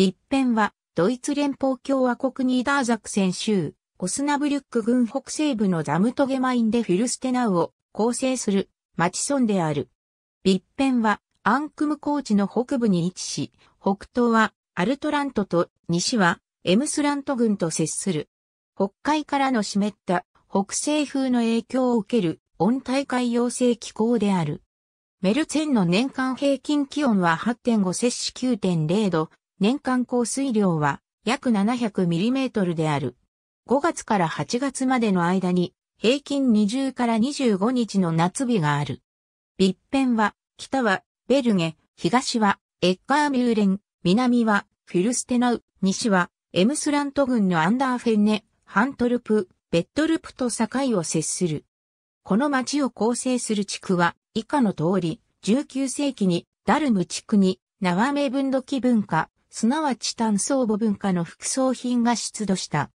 ビッペンは、ドイツ連邦共和国ニーダーザクセン州、オスナブリュック郡北西部のザムトゲマインでフィルステナウを構成する町村である。ビッペンはアンクム高地の北部に位置し、北東はアルトラントと西はエムスラント郡と接する。北海からの湿った北西風の影響を受ける温帯海洋性気候である。メルツェンの年間平均気温は8.5摂氏9.0度、年間降水量は約7 0 0トルである。5月から8月までの間に平均20から25日の夏日がある。ビッペンは北はベルゲ、東はエッカーミューレン、南はフィルステナウ、西はエムスラント郡のアンダーフェンネ、ハントルプ、ベッドルプと境を接する。この町を構成する地区は以下の通り、19世紀にダルム地区に縄ブ分土器文化、すなわち単相母文化の副葬品が出土した。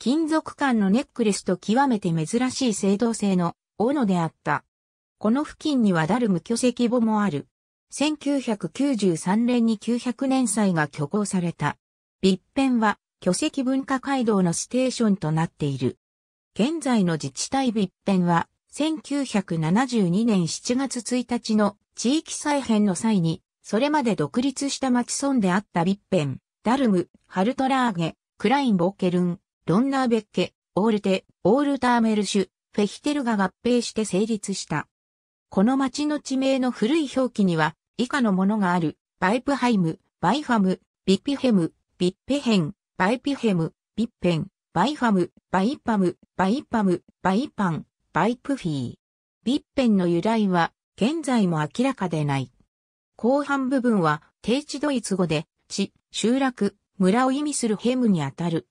金属管のネックレスと極めて珍しい青銅製の斧であった。この付近にはダルム巨石墓もある。1993年に900年祭が挙行された。ビッペンは巨石文化街道のステーションとなっている。現在の自治体ビッペンは1972年7月1日の地域再編の際にそれまで独立した町村であったビッペン、ダルム、ハルトラーゲ、クライン・ボッケルン、ロンナーベッケ、オールテ、オールターメルシュ、フェヒテルが合併して成立した。この町の地名の古い表記には、以下のものがある、バイプハイム、バイファム、ビッピヘム、ビッペヘン、バイピヘム、ビッペン、バイファム、バイパム、バイパム、バイパン、バイプフィー。ビッペンの由来は、現在も明らかでない。後半部分は、低地ドイツ語で、地、集落、村を意味するヘムにあたる。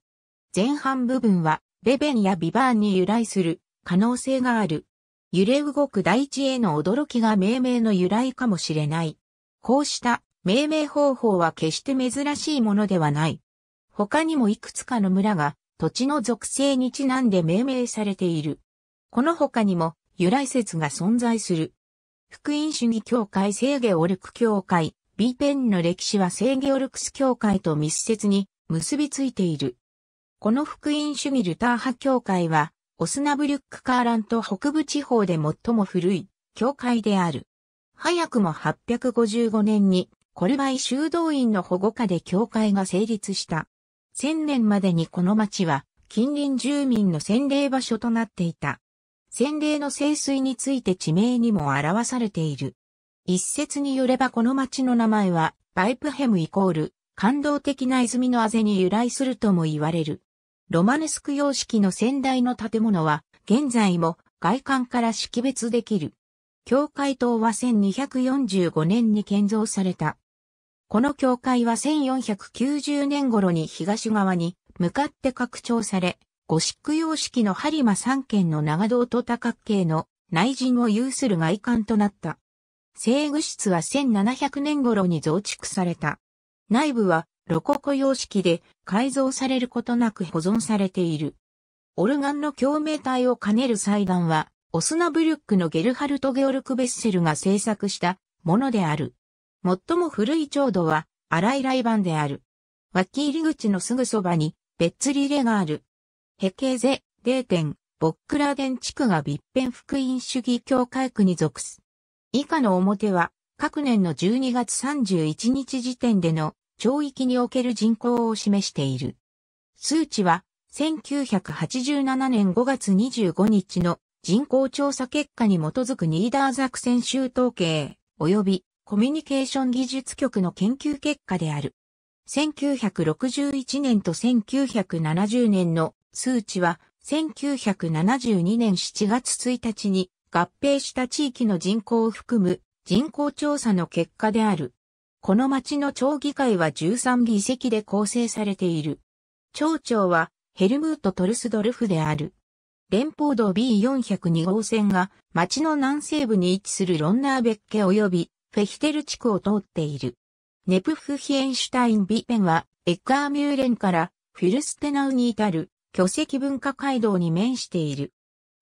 前半部分は、ベベンやビバーンに由来する可能性がある。揺れ動く大地への驚きが命名の由来かもしれない。こうした命名方法は決して珍しいものではない。他にもいくつかの村が土地の属性にちなんで命名されている。この他にも由来説が存在する。福音主義教会聖ゲオルク教会、ビーペンの歴史は聖ゲオルクス教会と密接に結びついている。この福音主義ルター派教会は、オスナブリュックカーラント北部地方で最も古い教会である。早くも855年にコルバイ修道院の保護下で教会が成立した。1000年までにこの町は近隣住民の洗礼場所となっていた。洗礼の聖水について地名にも表されている。一説によればこの町の名前は、バイプヘムイコール、感動的な泉のあぜに由来するとも言われる。ロマネスク様式の先代の建物は、現在も外観から識別できる。教会塔は1245年に建造された。この教会は1490年頃に東側に向かって拡張され、ゴシック様式の播磨三県の長堂と多角形の内陣を有する外観となった。西具室は1700年頃に増築された。内部はロココ様式で改造されることなく保存されている。オルガンの共鳴体を兼ねる祭壇は、オスナブルックのゲルハルト・ゲオルク・ベッセルが制作したものである。最も古い調度は、荒いバ版である。脇入り口のすぐそばに、ベッツリレがある。ヘケーゼ、デーテン、ボックラーデン地区がビッペン福音主義教会区に属す。以下の表は、各年の12月31日時点での町域における人口を示している。数値は、1987年5月25日の人口調査結果に基づくニーダーザクセン州統計、及びコミュニケーション技術局の研究結果である。1961年と1970年の数値は1972年7月1日に合併した地域の人口を含む人口調査の結果である。この町の町議会は13議席で構成されている。町長はヘルムート・トルスドルフである。連邦道 B402 号線が町の南西部に位置するロンナーベッケ及びフェヒテル地区を通っている。ネプフヒエンシュタイン・ビペンはエッカーミューレンからフィルステナウに至る巨石文化街道に面している。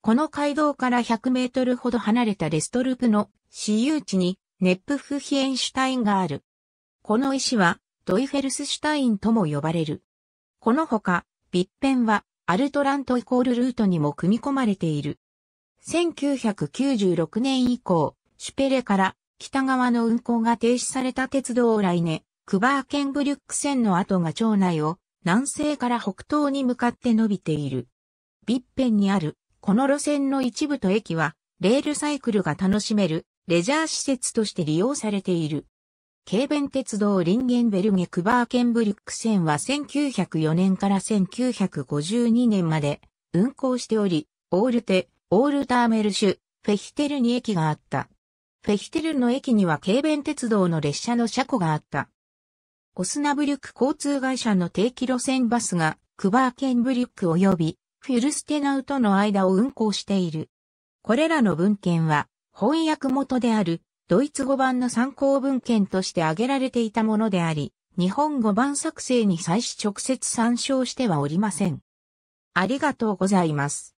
この街道から100メートルほど離れたレストループの私有地にネップフヒエンシュタインがある。この石はドイフェルスシュタインとも呼ばれる。このほか、ビッペンはアルトラントイコールルートにも組み込まれている。1996年以降、シュペレから北側の運行が停止された鉄道来年、クバーケンブリュック線の跡が町内を南西から北東に向かって伸びている。ビッペンにある、この路線の一部と駅は、レールサイクルが楽しめる、レジャー施設として利用されている。軽便鉄道リンゲンベルゲクバーケンブリック線は1904年から1952年まで運行しており、オールテ、オールターメルシュ、フェヒテルに駅があった。フェヒテルの駅には軽便鉄道の列車の車庫があった。オスナブリュック交通会社の定期路線バスが、クバーケンブリュック及びフュルステナウとの間を運行している。これらの文献は、翻訳元であるドイツ語版の参考文献として挙げられていたものであり、日本語版作成に際し直接参照してはおりません。ありがとうございます。